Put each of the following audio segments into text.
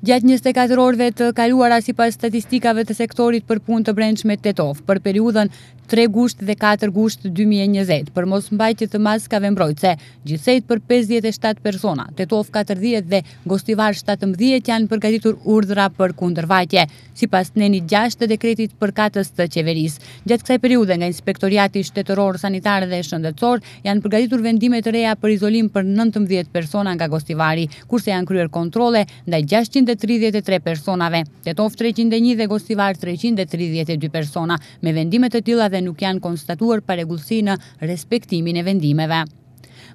Gjatë 24 orëve të kaluara sipas statistikave të sektorit për punë të brendshme Tetov për periudhën 3 gusht dhe 4 gusht 2020, për mos mbajtje të maskave mbrojtëse, gjithsejt për 57 persona, Tetov 40 dhe Gostivar 17 janë përgatitur urdhra për kundërvajtje, sipas neni 6 të dekretit për katës të qeverisë. Gjatë kësaj periudhe nga inspektoriati shtetëror sanitar dhe shëndetësor janë përgatitur vendime të reja për izolim për 19 persona nga Gostivari, kurse janë kryer kontrole ndaj 600 333 personave, Tetov 301 dhe Gostivar 332 persona, me vendimet të tila dhe nuk janë konstatuar paregullësi në respektimin e vendimeve.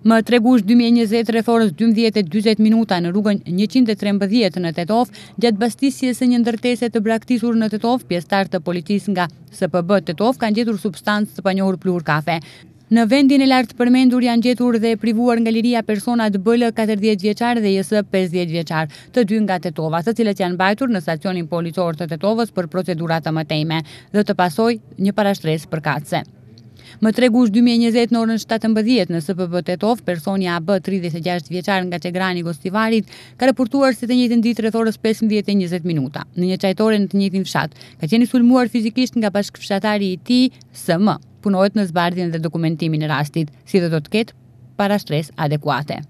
Më tregush 2020 reforës 12.20 minuta në rrugën 113 në Tetov, gjatë bastisje se një ndërtese të braktisur në Tetov, pjestar të politis nga SPB Tetov, kanë gjetur substancë të panjohur plur kafe. Në vendin e lartë përmendur janë gjetur dhe privuar nga liria personat bëllë 40 vjeqar dhe jesë 50 vjeqar, të dy nga tetova, të cilët janë bajtur në stacionin policor të tetovës për procedurat të mëtejme dhe të pasoj një parashtres për katse. Më tregush 2020 në orën 17 në SPP Tetov, personi AB 36 vjeqar nga Qegrani Gostivarit, ka reportuar se të njëtën ditë rëthorës 15 minuta, në një qajtore në të njëtën fshat, ka qeni sulmuar fizikisht nga bashkë fshatari i ti, SM punohet në zbardhjen dhe dokumentimin e rastit, si dhe do të ketë para shtres adekuate.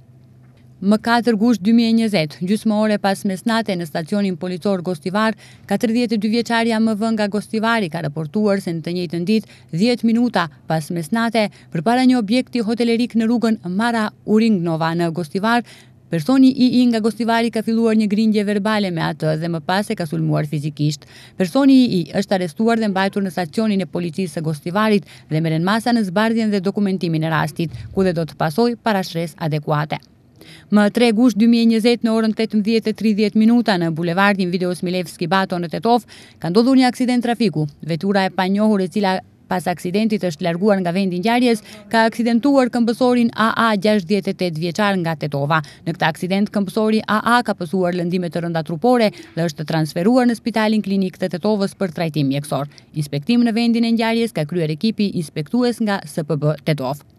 Më 4 gusht 2020, ore pas mesnate në stacionin policor Gostivar, 42 vjeqarja më vën nga Gostivari ka raportuar se në të njëjtë në ditë 10 minuta pas mesnate për para një objekti hotelerik në rrugën Mara Uringnova në Gostivar, Personi i i nga Gostivari ka filluar një grindje verbale me atë dhe më pas e ka sulmuar fizikisht. Personi i i është arestuar dhe mbajtur në stacionin e policisë së Gostivarit dhe meren masa në zbardhjen dhe dokumentimin e rastit, ku dhe do të pasoj para shres adekuate. Më 3 gusht 2020 në orën 18.30 minuta në bulevardin Videos Milevski Bato në Tetov, ka ndodhur një aksident trafiku. Vetura e panjohur e cila Pas aksidentit është larguar nga vendin gjarjes, ka aksidentuar këmbësorin AA 68 vjeqar nga Tetova. Në këta aksident, këmbësori AA ka pësuar lëndimet të rënda trupore dhe është transferuar në spitalin klinik të Tetovës për trajtim mjekësor. Inspektim në vendin e njarjes ka kryer ekipi inspektues nga SPB Tetovë.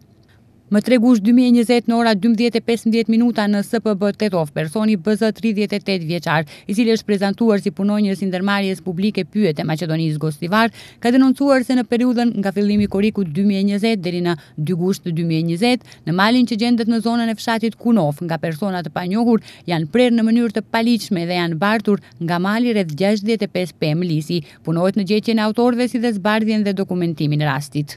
Më tregush 2020 në ora 12.15 minuta në SPB të personi BZ38 vjeqar, i cilë është prezentuar si punoj njës indërmarjes publike pyet e Macedonis Gostivar, ka denoncuar se në periudën nga fillimi koriku 2020 dheri në 2 gusht 2020, në malin që gjendet në zonën e fshatit kunof nga personat të panjohur, janë prerë në mënyrë të paliqme dhe janë bartur nga mali redhë 65 pëmë lisi, punojt në gjeqen e autorve si dhe zbardhjen dhe dokumentimin rastit.